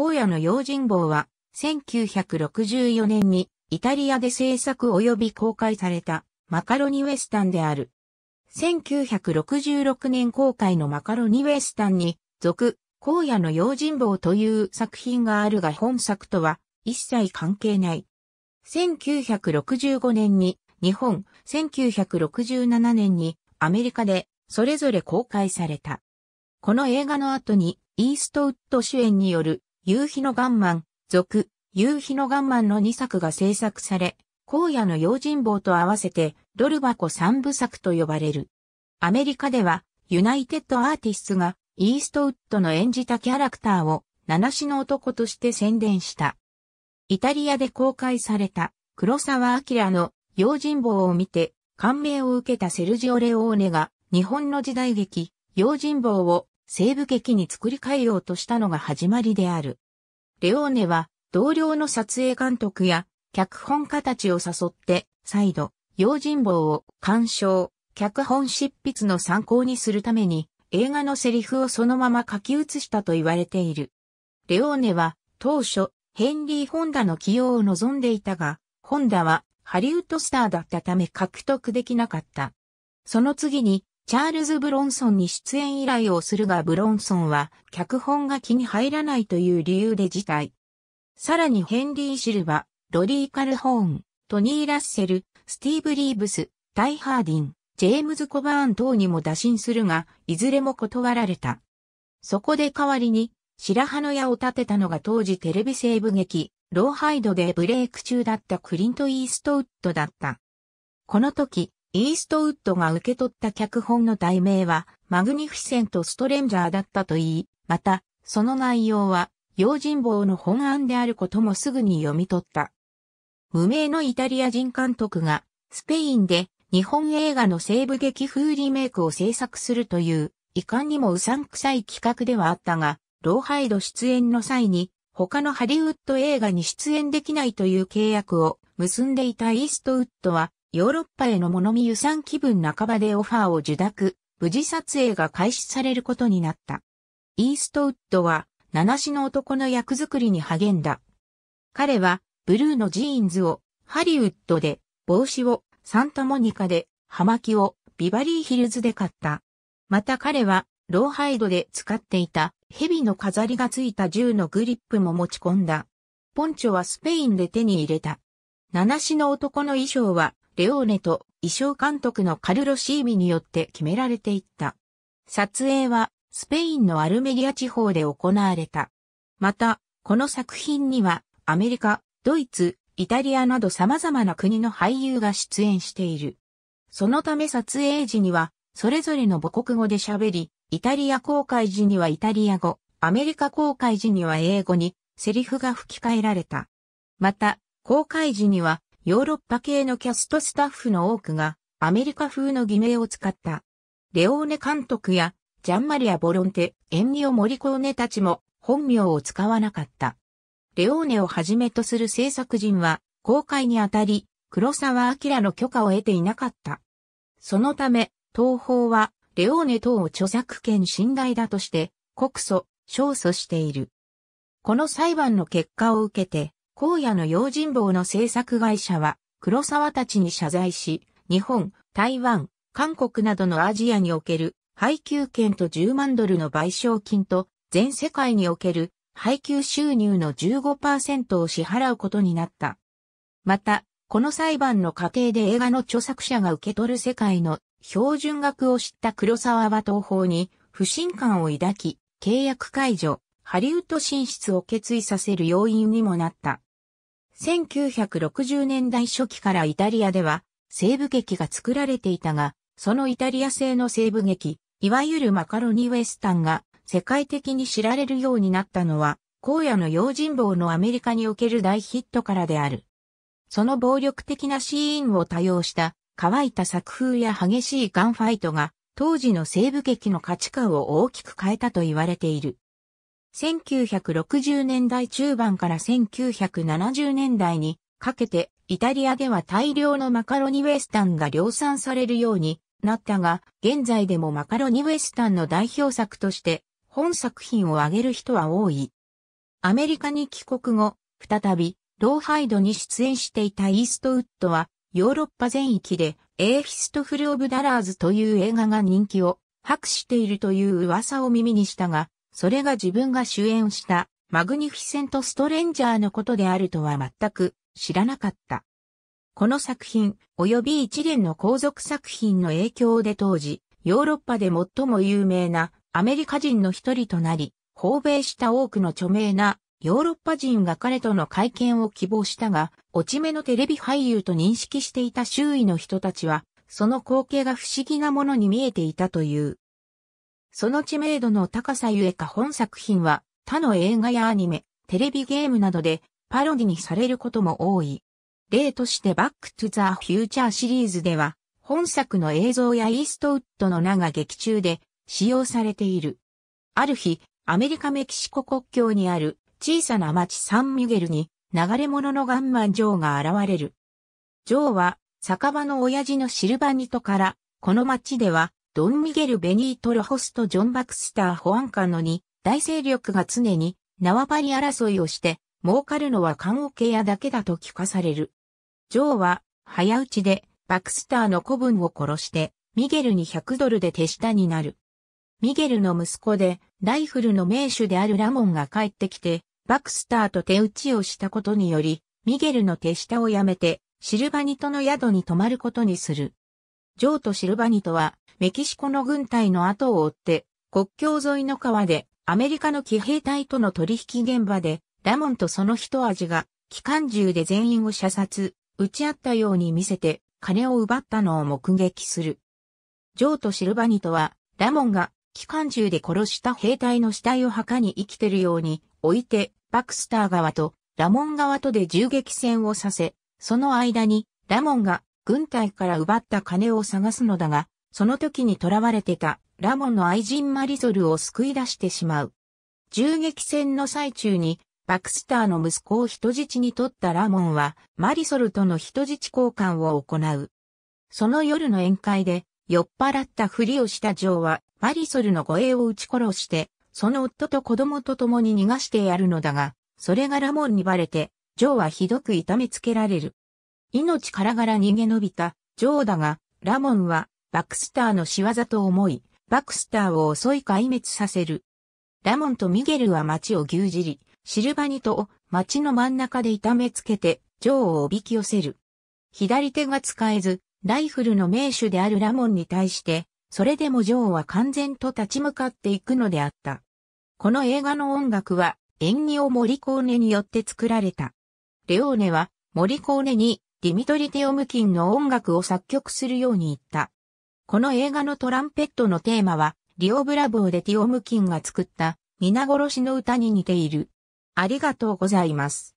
荒野の用心棒は、1964年にイタリアで制作及び公開されたマカロニウエスタンである。1966年公開のマカロニウエスタンに、続、荒野の用心棒という作品があるが本作とは一切関係ない。1965年に日本、1967年にアメリカでそれぞれ公開された。この映画の後にイーストウッド主演による夕日のガンマン、続、夕日のガンマンの2作が制作され、荒野の用心棒と合わせて、ドル箱三部作と呼ばれる。アメリカでは、ユナイテッドアーティストが、イーストウッドの演じたキャラクターを、七死の男として宣伝した。イタリアで公開された、黒沢明の用心棒を見て、感銘を受けたセルジオ・レオーネが、日本の時代劇、用心棒を西部劇に作り変えようとしたのが始まりである。レオーネは同僚の撮影監督や脚本家たちを誘って再度用心棒を鑑賞、脚本執筆の参考にするために映画のセリフをそのまま書き写したと言われている。レオーネは当初ヘンリー・ホンダの起用を望んでいたが、ホンダはハリウッドスターだったため獲得できなかった。その次にチャールズ・ブロンソンに出演依頼をするがブロンソンは脚本が気に入らないという理由で辞退。さらにヘンリー・シルバ、ロリー・カルホーン、トニー・ラッセル、スティーブ・リーブス、タイ・ハーディン、ジェームズ・コバーン等にも打診するが、いずれも断られた。そこで代わりに、白羽の矢を立てたのが当時テレビ西部劇、ローハイドでブレイク中だったクリント・イーストウッドだった。この時、イーストウッドが受け取った脚本の題名は、マグニフィセント・ストレンジャーだったといい、また、その内容は、用心棒の本案であることもすぐに読み取った。無名のイタリア人監督が、スペインで日本映画の西部劇風リメイクを制作するという、遺憾にもうさんくさい企画ではあったが、ローハイド出演の際に、他のハリウッド映画に出演できないという契約を結んでいたイーストウッドは、ヨーロッパへの物見遊山気分半ばでオファーを受諾、無事撮影が開始されることになった。イーストウッドは、七死の男の役作りに励んだ。彼は、ブルーのジーンズを、ハリウッドで、帽子を、サンタモニカで、葉巻を、ビバリーヒルズで買った。また彼は、ローハイドで使っていた、蛇の飾りがついた銃のグリップも持ち込んだ。ポンチョはスペインで手に入れた。七死の男の衣装は、レオーネと衣装監督のカルロシーミによって決められていった。撮影はスペインのアルメリア地方で行われた。また、この作品にはアメリカ、ドイツ、イタリアなど様々な国の俳優が出演している。そのため撮影時には、それぞれの母国語で喋り、イタリア公開時にはイタリア語、アメリカ公開時には英語に、セリフが吹き替えられた。また、公開時には、ヨーロッパ系のキャストスタッフの多くがアメリカ風の偽名を使った。レオーネ監督やジャンマリア・ボロンテ、エンニオ・モリコーネたちも本名を使わなかった。レオーネをはじめとする制作人は公開にあたり黒沢明の許可を得ていなかった。そのため東宝はレオーネ等を著作権侵害だとして告訴、勝訴している。この裁判の結果を受けて荒野の用心棒の制作会社は、黒沢たちに謝罪し、日本、台湾、韓国などのアジアにおける配給権と10万ドルの賠償金と、全世界における配給収入の15%を支払うことになった。また、この裁判の過程で映画の著作者が受け取る世界の標準額を知った黒沢は東方に不信感を抱き、契約解除、ハリウッド進出を決意させる要因にもなった。1960年代初期からイタリアでは西部劇が作られていたが、そのイタリア製の西部劇、いわゆるマカロニウエスタンが世界的に知られるようになったのは、荒野の用心棒のアメリカにおける大ヒットからである。その暴力的なシーンを多用した乾いた作風や激しいガンファイトが当時の西部劇の価値観を大きく変えたと言われている。1960年代中盤から1970年代にかけてイタリアでは大量のマカロニウエスタンが量産されるようになったが、現在でもマカロニウエスタンの代表作として本作品を挙げる人は多い。アメリカに帰国後、再びローハイドに出演していたイーストウッドはヨーロッパ全域でエーィストフル・オブ・ダラーズという映画が人気を博しているという噂を耳にしたが、それが自分が主演したマグニフィセント・ストレンジャーのことであるとは全く知らなかった。この作品、及び一連の皇族作品の影響で当時、ヨーロッパで最も有名なアメリカ人の一人となり、訪米した多くの著名なヨーロッパ人が彼との会見を希望したが、落ち目のテレビ俳優と認識していた周囲の人たちは、その光景が不思議なものに見えていたという。その知名度の高さゆえか本作品は他の映画やアニメ、テレビゲームなどでパロディにされることも多い。例としてバックトゥザ・フューチャーシリーズでは本作の映像やイーストウッドの名が劇中で使用されている。ある日、アメリカメキシコ国境にある小さな町サンミュゲルに流れ物のガンマン・ジョーが現れる。ジョーは酒場の親父のシルバニトからこの町ではドン・ミゲル・ベニート・ロホスト・ジョン・バクスター・保安官のノに、大勢力が常に縄張り争いをして、儲かるのは看オケ屋だけだと聞かされる。ジョーは、早打ちで、バクスターの子分を殺して、ミゲルに100ドルで手下になる。ミゲルの息子で、ライフルの名手であるラモンが帰ってきて、バクスターと手打ちをしたことにより、ミゲルの手下を辞めて、シルバニトの宿に泊まることにする。ジョーとシルバニトは、メキシコの軍隊の後を追って、国境沿いの川でアメリカの騎兵隊との取引現場で、ラモンとその一味が、機関銃で全員を射殺、撃ち合ったように見せて、金を奪ったのを目撃する。ジョーとシルバニとは、ラモンが、機関銃で殺した兵隊の死体を墓に生きてるように、置いて、バクスター側と、ラモン側とで銃撃戦をさせ、その間に、ラモンが、軍隊から奪った金を探すのだが、その時に囚われてたラモンの愛人マリソルを救い出してしまう。銃撃戦の最中にバクスターの息子を人質に取ったラモンはマリソルとの人質交換を行う。その夜の宴会で酔っ払ったふりをしたジョーはマリソルの護衛を撃ち殺してその夫と子供と共に逃がしてやるのだが、それがラモンにバレて、ジョーはひどく痛めつけられる。命からがら逃げ延びた、ジョーだが、ラモンはバクスターの仕業と思い、バクスターを襲い壊滅させる。ラモンとミゲルは街を牛耳り、シルバニトを街の真ん中で痛めつけて、ジョーをおびき寄せる。左手が使えず、ライフルの名手であるラモンに対して、それでもジョーは完全と立ち向かっていくのであった。この映画の音楽は、演技をモリコーネによって作られた。レオーネは、モリコーネに、ディミトリ・テオムキンの音楽を作曲するように言った。この映画のトランペットのテーマは、リオブラボーでティオムキンが作った、皆殺しの歌に似ている。ありがとうございます。